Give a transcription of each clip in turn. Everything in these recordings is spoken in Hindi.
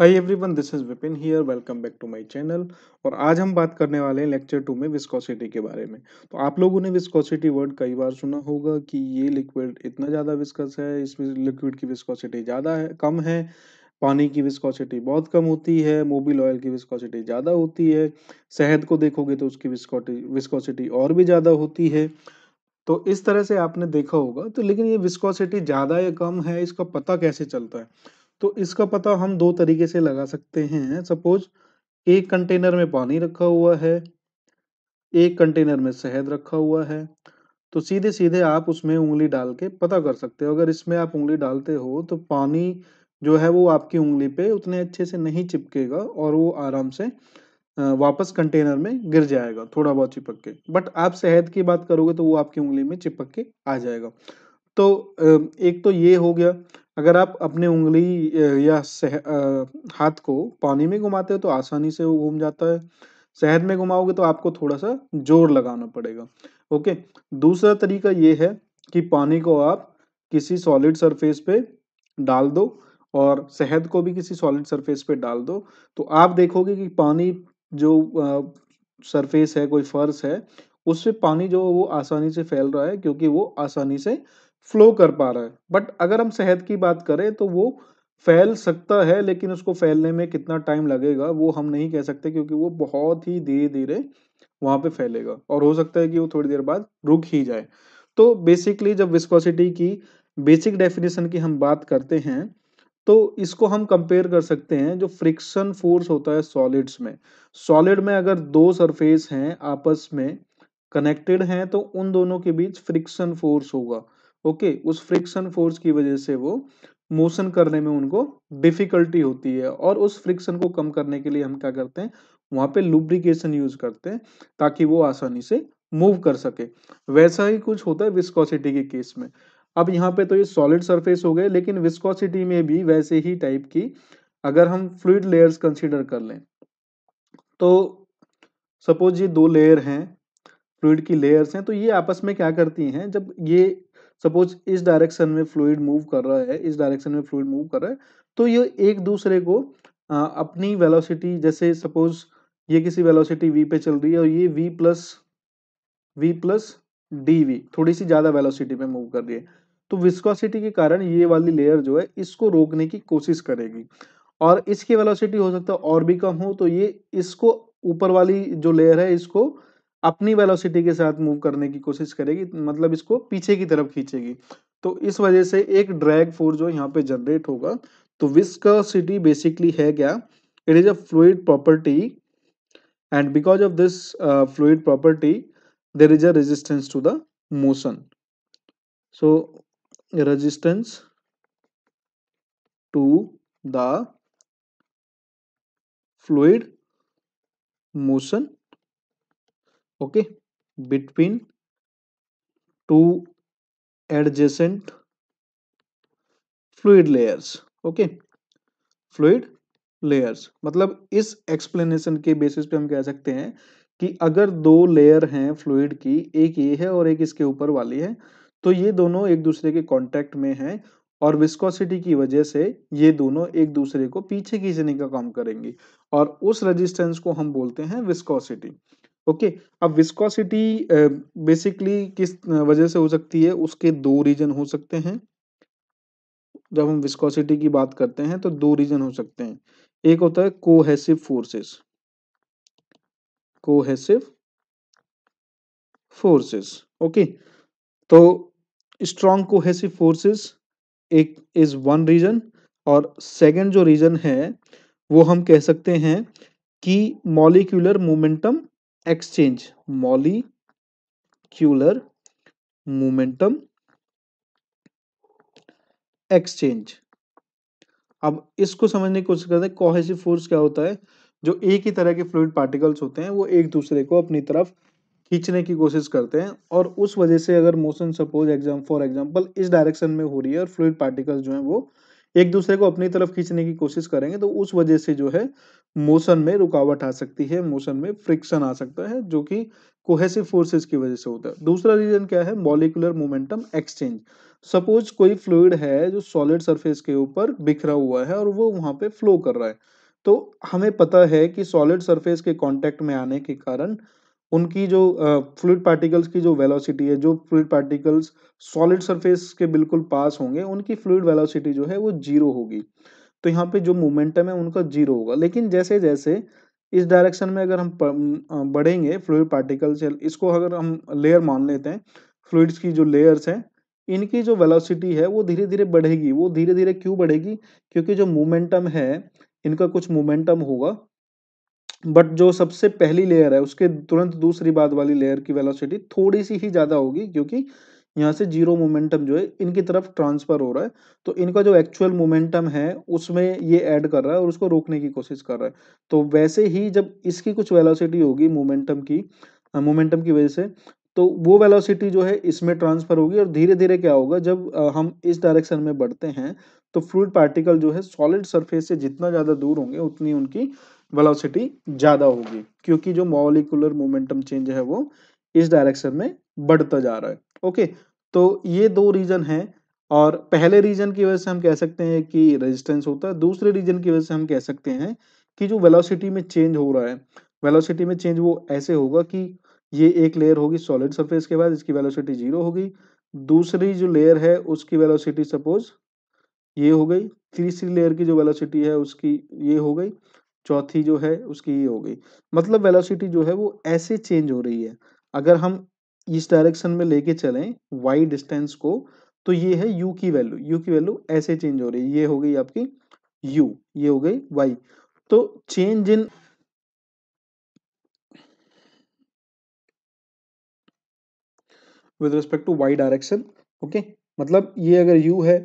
Hi everyone this is Vipin here welcome back to my channel और आज हम बात करने वाले हैं लेक्चर टू में विस्कोसिटी के बारे में तो आप लोगों ने विस्कोसिटी वर्ड कई बार सुना होगा कि ये लिक्विड इतना ज़्यादा विस्कस है इसमें लिक्विड की विस्कोसिटी ज़्यादा है कम है पानी की विस्कोसिटी बहुत कम होती है मोबिल ऑयल की विस्कोसिटी ज़्यादा होती है शहद को देखोगे तो उसकी विस्कोटी विस्कोसिटी और भी ज़्यादा होती है तो इस तरह से आपने देखा होगा तो लेकिन ये विस्कोसिटी ज़्यादा या कम है इसका पता कैसे चलता है तो इसका पता हम दो तरीके से लगा सकते हैं सपोज एक कंटेनर में पानी रखा हुआ है एक कंटेनर में शहद रखा हुआ है तो सीधे सीधे आप उसमें उंगली डाल के पता कर सकते हो अगर इसमें आप उंगली डालते हो तो पानी जो है वो आपकी उंगली पे उतने अच्छे से नहीं चिपकेगा और वो आराम से वापस कंटेनर में गिर जाएगा थोड़ा बहुत चिपक के बट आप शहद की बात करोगे तो वो आपकी उंगली में चिपक के आ जाएगा तो एक तो ये हो गया अगर आप अपने उंगली या सह हाथ को पानी में घुमाते हो तो आसानी से वो घूम जाता है शहद में घुमाओगे तो आपको थोड़ा सा जोर लगाना पड़ेगा ओके दूसरा तरीका ये है कि पानी को आप किसी सॉलिड सरफेस पे डाल दो और शहद को भी किसी सॉलिड सरफेस पे डाल दो तो आप देखोगे कि पानी जो सरफेस है कोई फर्श है उससे पानी जो वो आसानी से फैल रहा है क्योंकि वो आसानी से फ्लो कर पा रहा है बट अगर हम शहद की बात करें तो वो फैल सकता है लेकिन उसको फैलने में कितना टाइम लगेगा वो हम नहीं कह सकते क्योंकि वो बहुत ही धीरे धीरे वहाँ पे फैलेगा और हो सकता है कि वो थोड़ी देर बाद रुक ही जाए तो बेसिकली जब विस्कोसिटी की बेसिक डेफिनेशन की हम बात करते हैं तो इसको हम कंपेयर कर सकते हैं जो फ्रिक्शन फोर्स होता है सॉलिड्स में सॉलिड में अगर दो सरफेस हैं आपस में कनेक्टेड हैं तो उन दोनों के बीच फ्रिक्शन फोर्स होगा ओके उस फ्रिक्शन फोर्स की वजह से वो मोशन करने में उनको डिफिकल्टी होती है और उस फ्रिक्शन को कम करने के लिए हम क्या करते हैं वहाँ पे लुब्रिकेशन यूज करते हैं ताकि वो आसानी से मूव कर सके वैसा ही कुछ होता है विस्कोसिटी के केस में अब यहाँ पे तो ये सॉलिड सरफेस हो गए लेकिन विस्कोसिटी में भी वैसे ही टाइप की अगर हम फ्लूड लेयर्स कंसिडर कर लें तो सपोज ये दो लेयर हैं फ्लूड की लेयर्स हैं तो ये आपस में क्या करती हैं जब ये सपोज इस डायरेक्शन में फ्लूड मूव कर रहा है इस डायरेक्शन में फ्लूड मूव कर रहा है तो ये एक दूसरे को आ, अपनी वेलोसिटी जैसे सपोज ये किसी वेलोसिटी वी पे चल रही है और ये V plus V plus D V थोड़ी सी ज़्यादा वेलोसिटी पे मूव कर रही है तो विस्कोसिटी के कारण ये वाली लेयर जो है इसको रोकने की कोशिश करेगी और इसकी वेलोसिटी हो सकता है और भी कम हो तो ये इसको ऊपर वाली जो लेयर है इसको अपनी वेलोसिटी के साथ मूव करने की कोशिश करेगी मतलब इसको पीछे की तरफ खींचेगी तो इस वजह से एक ड्रैग फोर्स जो यहाँ पे जनरेट होगा तो विस्कोसिटी बेसिकली है क्या it is a fluid property and because of this fluid property there is a resistance to the motion so resistance to the fluid motion okay between two adjacent fluid layers okay fluid layers मतलब इस एक्सप्लेनेशन के बेसिस पे हम कह सकते हैं कि अगर दो लेयर हैं फ्लूड की एक ये है और एक इसके ऊपर वाली है तो ये दोनों एक दूसरे के कांटेक्ट में हैं और विस्कोसिटी की वजह से ये दोनों एक दूसरे को पीछे खींचने का काम करेंगी और उस रेजिस्टेंस को हम बोलते हैं विस्कोसिटी ओके अब विस्कोसिटी बेसिकली किस वजह से हो सकती है उसके दो रीजन हो सकते हैं जब हम विस्कोसिटी की बात करते हैं तो दो रीजन हो सकते हैं एक होता है cohesive forces cohesive forces okay तो स्ट्रॉन्ग कोहेसिव फोर्सेस एक इज वन रीजन और सेकंड जो रीजन है वो हम कह सकते हैं कि molecular momentum exchange molecular momentum exchange अब इसको समझने की कोशिश करते हैं कोहेसिव फोर्स क्या होता है जो एक ही तरह के फ्लूड पार्टिकल्स होते हैं वो एक दूसरे को अपनी तरफ खींचने की कोशिश करते हैं और उस वजह से अगर motion suppose exam for example इस डायरेक्शन में हो रही है और फ्लूड पार्टिकल्स जो हैं वो एक दूसरे को अपनी तरफ खींचने की कोशिश करेंगे तो उस वजह से जो है मोशन में रुकावट आ सकती है मोशन में फ्रिक्शन आ सकता है जो कि कोहेसिव फोर्सेस की वजह से होता है दूसरा रीजन क्या है मॉलिकुलर मोमेंटम एक्सचेंज सपोज कोई फ्लूड है जो सॉलिड सरफेस के ऊपर बिखरा हुआ है और वो वहां पे फ्लो कर रहा है तो हमें पता है कि सॉलिड सरफेस के कांटेक्ट में आने के कारण उनकी जो फ्लूड पार्टिकल्स की जो वेलोसिटी है जो फ्लूड पार्टिकल्स सॉलिड सरफेस के बिल्कुल पास होंगे उनकी फ्लूड वेलोसिटी जो है वो जीरो होगी तो यहाँ पे जो मोमेंटम है उनका जीरो होगा लेकिन जैसे जैसे इस डायरेक्शन में अगर हम बढ़ेंगे फ्लूड पार्टिकल्स इसको अगर हम लेयर मान लेते हैं फ्लूड्स की जो लेयर्स हैं इनकी जो वेलोसिटी है वो धीरे धीरे बढ़ेगी वो धीरे धीरे क्यों बढ़ेगी क्योंकि जो मोमेंटम है इनका कुछ मोमेंटम होगा बट जो सबसे पहली लेयर है उसके तुरंत दूसरी बाद वाली लेयर की वेलोसिटी थोड़ी सी ही ज़्यादा होगी क्योंकि यहाँ से जीरो मोमेंटम जो है इनकी तरफ ट्रांसफर हो रहा है तो इनका जो एक्चुअल मोमेंटम है उसमें ये ऐड कर रहा है और उसको रोकने की कोशिश कर रहा है तो वैसे ही जब इसकी कुछ वेलोसिटी होगी मोमेंटम की मोमेंटम की वजह से तो वो वेलोसिटी जो है इसमें ट्रांसफर होगी और धीरे धीरे क्या होगा जब हम इस डायरेक्शन में बढ़ते हैं तो फ्लूड पार्टिकल जो है सॉलिड सरफेस से जितना ज़्यादा दूर होंगे उतनी उनकी वेलोसिटी ज़्यादा होगी क्योंकि जो मॉलिकुलर मोमेंटम चेंज है वो इस डायरेक्शन में बढ़ता जा रहा है ओके तो ये दो रीज़न है और पहले रीजन की वजह से हम कह सकते हैं कि रेजिस्टेंस होता है दूसरे रीजन की वजह से हम कह सकते हैं कि जो वेलोसिटी में चेंज हो रहा है वेलोसिटी में चेंज वो ऐसे होगा कि ये एक लेयर होगी सॉलिड सरफेस के बाद इसकी वेलोसिटी जीरो होगी दूसरी जो लेयर है उसकी वेलोसिटी सपोज ये हो गई तीसरी लेयर की जो वेलोसिटी है उसकी ये हो गई चौथी जो है उसकी ये हो गई मतलब वेलोसिटी जो है वो ऐसे चेंज हो रही है अगर हम इस डायरेक्शन में लेके चलें वाई डिस्टेंस को तो ये है यू की वैल्यू यू की वैल्यू ऐसे चेंज हो रही है ये हो गई आपकी यू ये हो गई वाई तो change in with respect to Y direction okay मतलब ये अगर यू है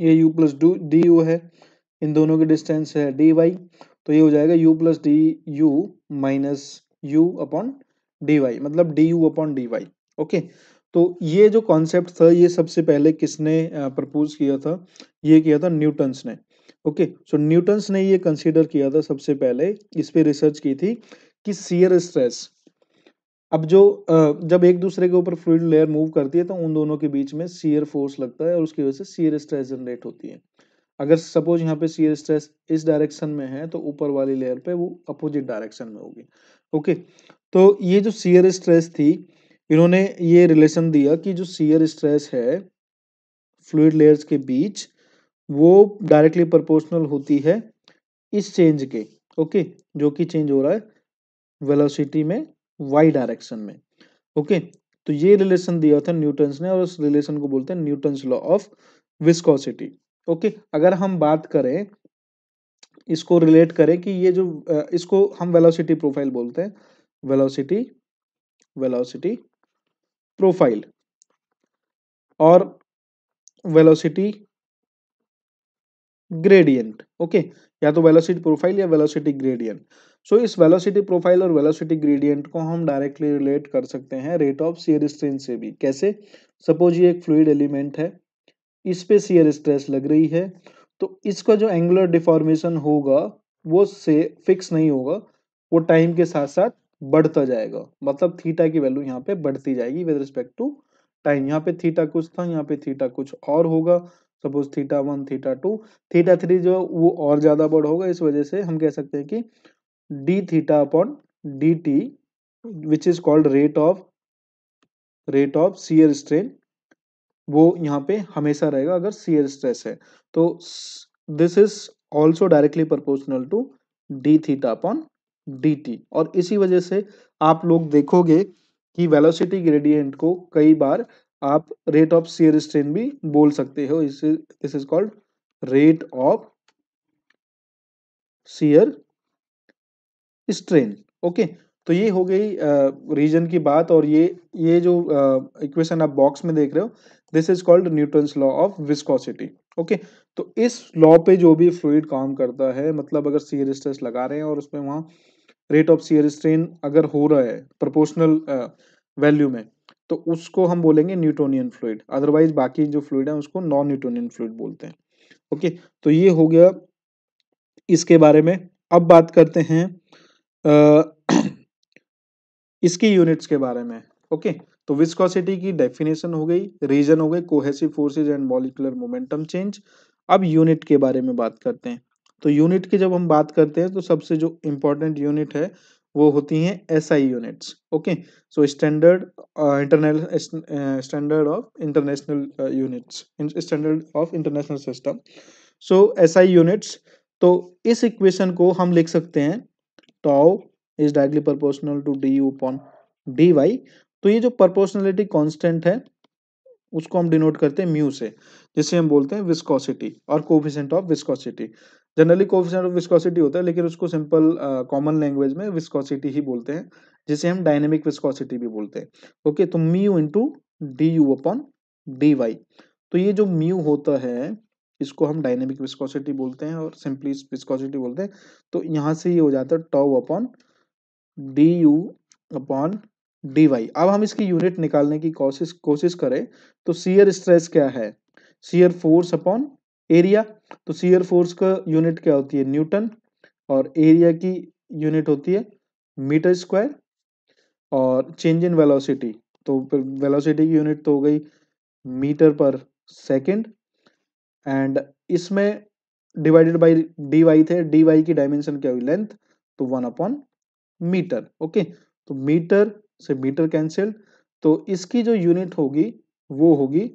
ये U plus do D U है इन दोनों की डिस्टेंस है डी वाई तो ये हो जाएगा U plus D U minus U upon D Y मतलब D U upon D Y okay तो ये जो कॉन्सेप्ट था ये सबसे पहले किसने प्रपोज किया था ये किया था न्यूटन्स ने ओके सो न्यूटन्स ने ये कंसिडर किया था सबसे पहले इस पर रिसर्च की थी कि सीयर स्ट्रेस अब जो जब एक दूसरे के ऊपर फ्लूड लेयर मूव करती है तो उन दोनों के बीच में सीयर फोर्स लगता है और उसकी वजह से सीयर स्ट्रेस जनरेट होती है अगर सपोज यहाँ पे सीयर स्ट्रेस इस डायरेक्शन में है तो ऊपर वाली लेयर पे वो अपोजिट डायरेक्शन में होगी ओके तो ये जो सीयर स्ट्रेस थी इन्होंने ये रिलेशन दिया कि जो सीयर स्ट्रेस है फ्लूड लेयर्स के बीच वो डायरेक्टली प्रोपोर्शनल होती है इस चेंज के ओके जो कि चेंज हो रहा है वेलोसिटी में वाई डायरेक्शन में ओके तो ये रिलेशन दिया था न्यूटन्स ने और उस रिलेशन को बोलते हैं Newton's law of viscosity okay अगर हम बात करें इसको रिलेट करें कि ये जो इसको हम वेलोसिटी प्रोफाइल बोलते हैं वेलोसिटी वेलोसिटी प्रोफाइल और वेलोसिटी ग्रेडियंट ओके या तो वेलोसिटी प्रोफाइल या वेलोसिटी ग्रेडियंट सो इस वेलोसिटी प्रोफाइल और वेलोसिटी ग्रेडियंट को हम डायरेक्टली रिलेट कर सकते हैं रेट ऑफ सीयर स्ट्रेन से भी कैसे सपोज ये एक फ्लूड एलिमेंट है इस पे सीयर स्ट्रेस लग रही है तो इसका जो एंगुलर डिफॉर्मेशन होगा वो से फिक्स नहीं होगा वो टाइम के साथ साथ बढ़ता जाएगा मतलब थीटा की वैल्यू यहाँ पे बढ़ती जाएगी विद रिस्पेक्ट टू टाइम यहाँ पे थीटा कुछ था यहाँ पे थीटा कुछ और होगा suppose theta one theta two theta three जो वो और ज़्यादा बढ़ होगा इस वजह से हम कह सकते हैं कि D theta upon D T which is called rate of rate of shear strain वो यहाँ पे हमेशा रहेगा अगर सीयर स्ट्रेस है तो this is also directly proportional to D theta upon D T और इसी वजह से आप लोग देखोगे कि वेलोसिटी ग्रेडियंट को कई बार आप रेट ऑफ सीयर स्ट्रेन भी बोल सकते हो इसे this is called rate of shear strain okay तो ये हो गई रीजन की बात और ये ये जो इक्वेशन आप बॉक्स में देख रहे हो this is called Newton law of viscosity okay तो इस लॉ पे जो भी फ्लूड काम करता है मतलब अगर सीयर स्ट्रेस लगा रहे हैं और उसमें वहाँ रेट ऑफ सीयर स्ट्रेन अगर हो रहा है प्रोपोर्शनल वैल्यू में तो उसको हम बोलेंगे न्यूटोनियन फ्लूड अदरवाइज बाकी जो फ्लूड है उसको नॉन न्यूटोनियन फ्लूड बोलते हैं ओके okay, तो ये हो गया इसके बारे में अब बात करते हैं आ, इसकी यूनिट्स के बारे में ओके okay? तो विस्कोसिटी की डेफिनेशन हो गई रीजन हो गई cohesive forces and molecular momentum change अब यूनिट के बारे में बात करते हैं तो यूनिट की जब हम बात करते हैं तो सबसे जो इम्पोर्टेंट यूनिट है वो होती हैं S I units okay so standard international standard of international units standard of international system so S I units तो इस इक्वेशन को हम लिख सकते हैं tau is directly proportional to D U upon D Y तो ये जो प्रपोर्शनलिटी कॉन्स्टेंट है उसको हम डिनोट करते हैं म्यू से जिसे हम बोलते हैं विस्कोसिटी और coefficient of viscosity generally coefficient of viscosity होता है लेकिन उसको सिंपल कॉमन लैंग्वेज में विस्कोसिटी ही बोलते हैं जिसे हम डायनेमिक विस्कोसिटी भी बोलते हैं ओके तो mu into D U upon D Y तो ये जो म्यू होता है इसको हम डायनेमिक विस्कोसिटी बोलते हैं और सिंपली विस्कोसिटी बोलते हैं तो यहाँ से ये हो जाता है tau upon D U upon D Y अब हम इसकी यूनिट निकालने की कोशिश कोशिश करें तो सीयर स्ट्रेस क्या है सीयर फोर्स अपॉन एरिया तो सीयर फोर्स का यूनिट क्या होती है न्यूटन और एरिया की यूनिट होती है मीटर स्क्वायर और चेंज इन वेलोसिटी तो वेलोसिटी की यूनिट तो हो गई मीटर पर सेकंड एंड इसमें डिवाइडेड बाय डी वाई थे डी वाई की डायमेंशन क्या हुई लेंथ तो वन अपॉन मीटर ओके तो मीटर से मीटर कैंसिल तो इसकी जो यूनिट होगी वो होगी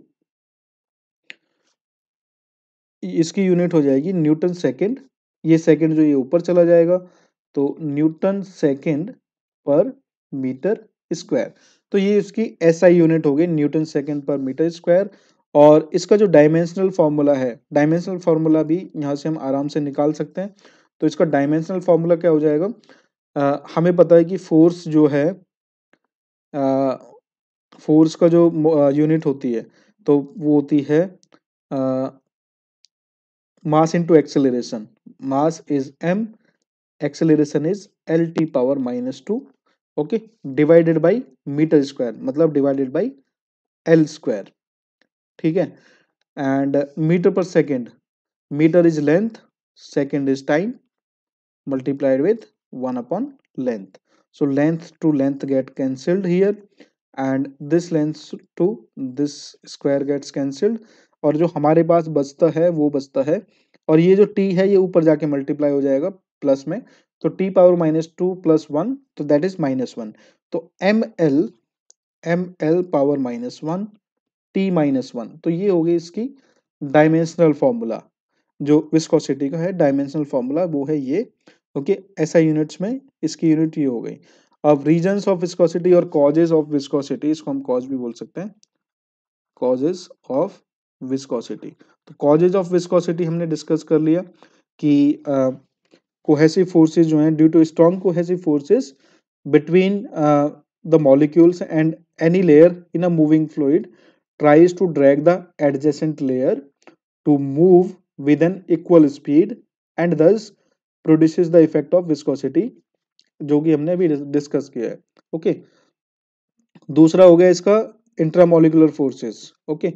इसकी यूनिट हो जाएगी न्यूटन सेकेंड ये सेकेंड जो ये ऊपर चला जाएगा तो newton second per metre square तो ये इसकी एसआई यूनिट हो गई newton second per metre square और इसका जो डायमेंशनल फॉर्मूला है डायमेंशनल फॉर्मूला भी यहाँ से हम आराम से निकाल सकते हैं तो इसका डायमेंशनल फॉर्मूला क्या हो जाएगा आ, हमें पता है कि फोर्स जो है फोर्स का जो यूनिट होती है तो वो होती है mass into acceleration mass is M acceleration is L T power minus two okay divided by metre square मतलब डिवाइडेड बाई एल स्क्वायर ठीक है and metre per second metre is length second is time multiplied with one upon length so length to length get cancelled here and this length to this square gets cancelled और जो हमारे पास बचता है वो बचता है और ये जो टी है ये ऊपर जाके मल्टीप्लाई हो जाएगा प्लस में तो T power minus two plus one तो दैट इज माइनस वन तो M L M L power minus one T minus one तो ये हो गई इसकी डायमेंशनल फॉर्मूला जो विस्कोसिटी का है डायमेंशनल फॉर्मूला वो है ये ओके ऐसा यूनिट्स में इसकी यूनिट ये हो गई अब रीजन ऑफ विस्कोसिटी और कॉजेज ऑफ विस्कोसिटी इसको हम कॉज भी बोल सकते हैं कॉजेज ऑफ विस्कोसिटी तो कॉजेज ऑफ विस्कोसिटी हमने डिस्कस कर लिया कि कोहेसिव uh, फोर्सेज जो हैं due to strong cohesive forces between the molecules and any layer in a moving fluid tries to drag the adjacent layer to move with an equal speed and thus produce the effect of viscosity जो कि हमने अभी डिस्कस किया है ओके दूसरा हो गया इसका इंट्रामोलिकुलर फोर्सेस ओके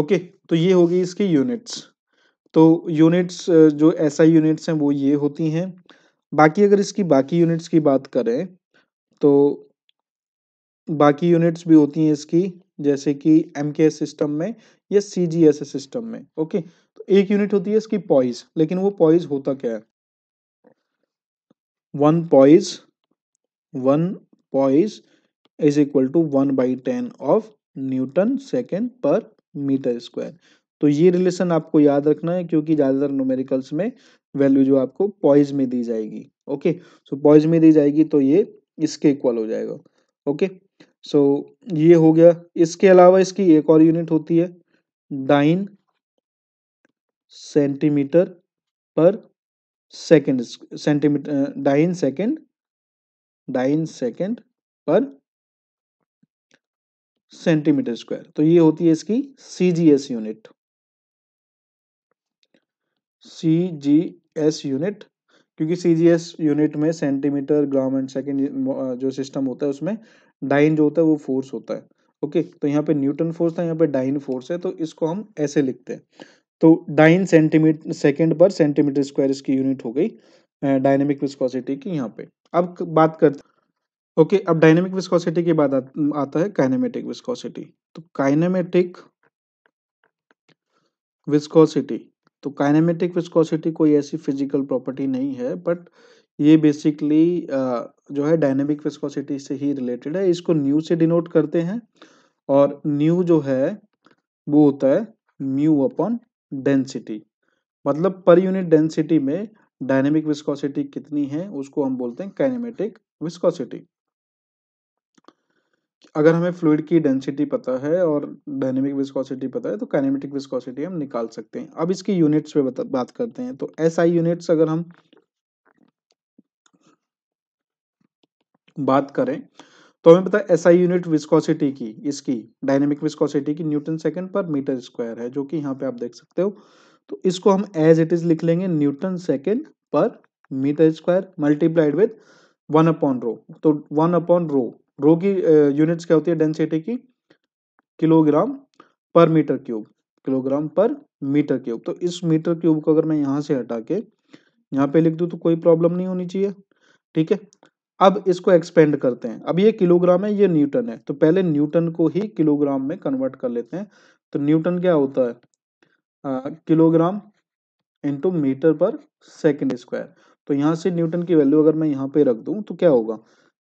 ओके तो ये होगी इसकी यूनिट्स तो यूनिट्स जो ऐसा यूनिट्स हैं वो ये होती हैं बाकी अगर इसकी बाकी यूनिट्स की बात करें तो बाकी यूनिट्स भी होती हैं इसकी जैसे कि एम सिस्टम में या सी सिस्टम में ओके एक यूनिट होती है इसकी पॉइज लेकिन वो पॉइज होता क्या है one poise one poise is equal to one by ten of newton second per metre square तो ये रिलेशन आपको याद रखना है क्योंकि ज़्यादातर न्यूमेरिकल्स में वैल्यू जो आपको पॉइज में दी जाएगी ओके सो पॉइज में दी जाएगी तो ये इसके इक्वल हो जाएगा ओके सो so, ये हो गया इसके अलावा इसकी एक और यूनिट होती है dyne centimetre per second centimetre dyne second dyne second per centimetre square तो ये होती है इसकी सीजीएस यूनिट सीजीएस यूनिट क्योंकि सीजीएस यूनिट में सेंटीमीटर ग्राम एंड सेकेंड जो सिस्टम होता है उसमें डाइन जो होता है वो फोर्स होता है ओके okay, तो यहाँ पे न्यूटन फोर्स था यहाँ पे डाइन फोर्स है तो इसको हम ऐसे लिखते हैं तो dyne centimetre second per centimetre square इसकी यूनिट हो गई डायनेमिक विस्कोसिटी की यहाँ पे अब बात करते ओके okay, अब डायनेमिक विस्कोसिटी की बात आता है काइनेमेटिक विस्कोसिटी तो काइनेमेटिक विस्कोसिटी तो काइनेमेटिक विस्कोसिटी कोई ऐसी फिजिकल प्रॉपर्टी नहीं है बट ये बेसिकली जो है डायनेमिक विस्कोसिटी से ही रिलेटेड है इसको न्यू से डिनोट करते हैं और न्यू जो है वो होता है म्यू अपॉन डेंसिटी मतलब पर यूनिट डेंसिटी में डायनेमिक विस्कोसिटी कितनी है उसको हम बोलते हैं काइनेमेटिक विस्कोसिटी अगर हमें फ्लूड की डेंसिटी पता है और डायनेमिक विस्कोसिटी पता है तो काइनेमेटिक विस्कोसिटी हम निकाल सकते हैं अब इसकी यूनिट्स पे बात करते हैं तो एस आई यूनिट्स अगर हम बात करें तो हमें पता है एसआई यूनिट विस्कोसिटी की इसकी डायनेमिक विस्कोसिटी की newton second per metre square है जो कि यहाँ पे आप देख सकते हो तो इसको हम एज इट इज लिख लेंगे newton second per metre square multiplied with one upon rho तो वन अपॉन रो रो की यूनिट्स क्या होती है डेंसिटी की kilogram per metre cube kilogram per metre cube तो इस मीटर क्यूब को अगर मैं यहाँ से हटा के यहाँ पे लिख दूँ तो कोई प्रॉब्लम नहीं होनी चाहिए ठीक है अब इसको एक्सपेंड करते हैं अब ये किलोग्राम है ये न्यूटन है तो पहले न्यूटन को ही किलोग्राम में कन्वर्ट कर लेते हैं तो न्यूटन क्या होता है आ, kilogram into metre per second square तो यहाँ से न्यूटन की वैल्यू अगर मैं यहाँ पे रख दूँ तो क्या होगा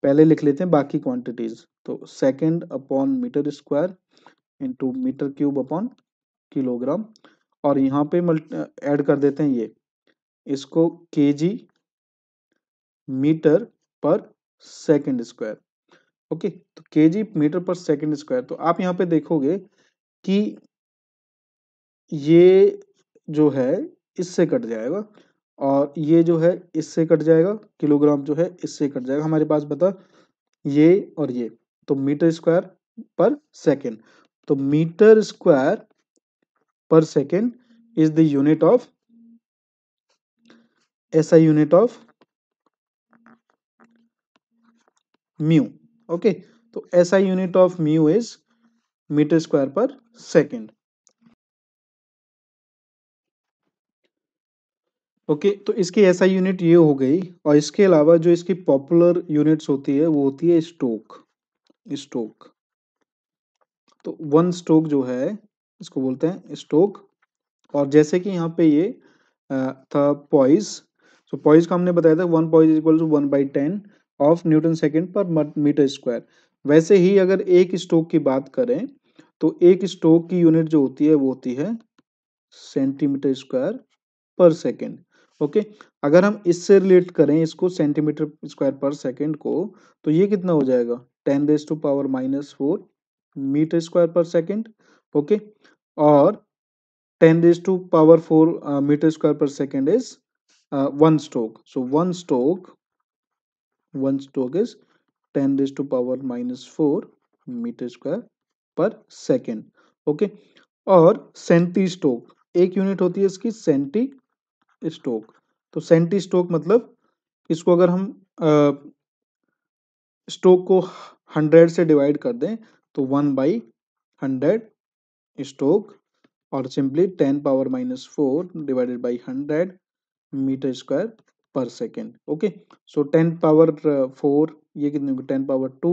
पहले लिख लेते हैं बाकी क्वांटिटीज तो second upon metre square into metre cube upon kilogram और यहाँ पे एड कर देते हैं ये इसको K G metre per second square okay तो K G metre per second square तो आप यहाँ पे देखोगे कि ये जो है इससे कट जाएगा और ये जो है इससे कट जाएगा किलोग्राम जो है इससे कट जाएगा हमारे पास बता ये और ये तो मीटर स्क्वायर पर सेकेंड तो metre square per second is the unit of ऐसा यूनिट ऑफ म्यू ओके तो ऐसा unit of mu is metre square per second okay okay, तो इसकी ऐसा यूनिट ये हो गई और इसके अलावा जो इसकी पॉपुलर यूनिट्स होती है वो होती है स्टोक स्टोक तो वन स्टोक जो है इसको बोलते हैं स्टोक और जैसे कि यहाँ पे ये था पॉइस तो पॉइस का हमने बताया था one poise equal to one by ten of newton second per metre square वैसे ही अगर एक स्टोक की बात करें तो एक स्टोक की यूनिट जो होती है वो होती है centimetre square per second okay अगर हम इससे रिलेट करें इसको सेंटीमीटर स्क्वायर पर सेकेंड को तो ये कितना हो जाएगा ten raise to power minus four metre square per second okay और ten raise to power four metre square per second is one stoke so one stoke one stroke is 10 raised to power minus 4 metre square per second okay और सेंटी स्टोक एक यूनिट होती है इसकी सेंटी स्टोक तो सेंटी स्टोक मतलब इसको अगर हम स्टोक को हंड्रेड से डिवाइड कर दें तो वन बाई हंड्रेड स्टोक और simply ten power minus four divided by hundred metre square per second okay so ten power four ये कितने होंगे टेन पावर टू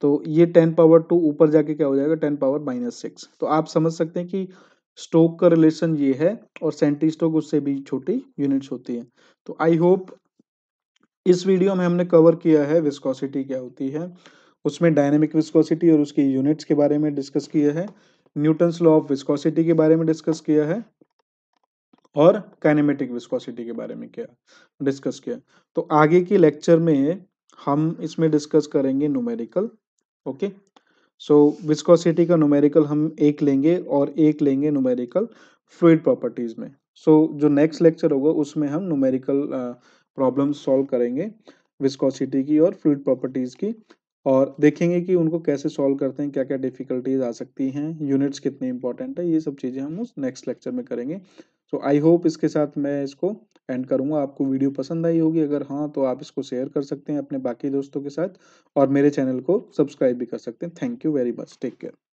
तो ये टेन पावर टू ऊपर जाके क्या हो जाएगा टेन पावर माइनस सिक्स तो आप समझ सकते हैं कि स्टोक का रिलेशन ये है और सेंटी स्टोक उससे भी छोटी यूनिट्स होती है तो आई होप इस वीडियो में हमने कवर किया है विस्कोसिटी क्या होती है उसमें डायनेमिक विस्कोसिटी और उसकी यूनिट्स के बारे में डिस्कस किया है न्यूटन्स लॉ ऑफ विस्कोसिटी के बारे में डिस्कस किया है और काइनेमेटिक विस्कोसिटी के बारे में किया डिस्कस किया तो आगे के लेक्चर में हम इसमें डिस्कस करेंगे न्यूमेरिकल ओके सो विस्कोसिटी का न्यूमेरिकल हम एक लेंगे और एक लेंगे न्यूमेरिकल फ्लूड प्रॉपर्टीज में सो so, जो नेक्स्ट लेक्चर होगा उसमें हम न्यूमेरिकल प्रॉब्लम सॉल्व करेंगे विस्कोसिटी की और फ्लूड प्रॉपर्टीज की और देखेंगे कि उनको कैसे सॉल्व करते हैं क्या क्या डिफिकल्टीज आ सकती हैं यूनिट्स कितने इंपॉर्टेंट है ये सब चीज़ें हम उस नेक्स्ट लेक्चर में करेंगे सो आई होप इसके साथ मैं इसको एंड करूँगा आपको वीडियो पसंद आई होगी अगर हाँ तो आप इसको शेयर कर सकते हैं अपने बाकी दोस्तों के साथ और मेरे चैनल को सब्सक्राइब भी कर सकते हैं thank you very much take care